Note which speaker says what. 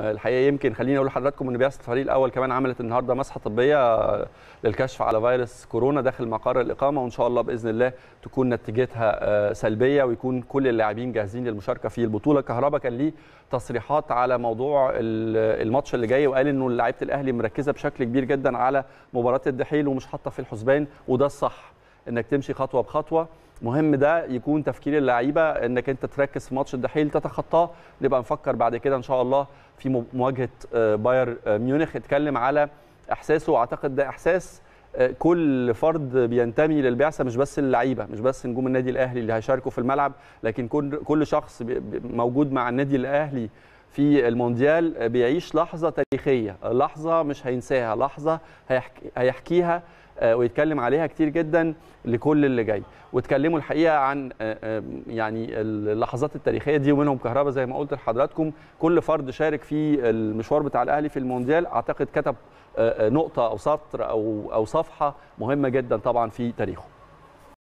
Speaker 1: الحقيقه يمكن خليني اقول لحضراتكم ان بيئه الفريق الاول كمان عملت النهارده مسحه طبيه آه، للكشف على فيروس كورونا داخل مقر الاقامه وان شاء الله باذن الله تكون نتيجتها آه، سلبيه ويكون كل اللاعبين جاهزين للمشاركه في البطوله كهربا كان ليه تصريحات على موضوع الماتش اللي جاي وقال انه لعيبه الاهلي مركزه بشكل كبير جدا على مباراه الدحيل ومش حاطه في الحسبان وده الصح انك تمشي خطوه بخطوه مهم ده يكون تفكير اللعيبه انك انت تركز في ماتش الدحيل تتخطاه نبقى نفكر بعد كده ان شاء الله في مواجهه آه، باير آه، ميونخ اتكلم على احساسه واعتقد ده احساس آه، كل فرد بينتمي للبعثه مش بس اللعيبه مش بس نجوم النادي الاهلي اللي هيشاركوا في الملعب لكن كل شخص موجود مع النادي الاهلي في المونديال بيعيش لحظه تاريخيه لحظه مش هينساها لحظه هيحكي هيحكيها آه، ويتكلم عليها كتير جدا لكل اللي جاي واتكلموا الحقيقه عن آه، يعني اللحظات التاريخيه دي ومنهم كهربا زي ما قلت لحضراتكم كل فرد شارك في المشوار بتاع الاهلي في المونديال اعتقد كتب آه، نقطه او سطر او او صفحه مهمه جدا طبعا في تاريخه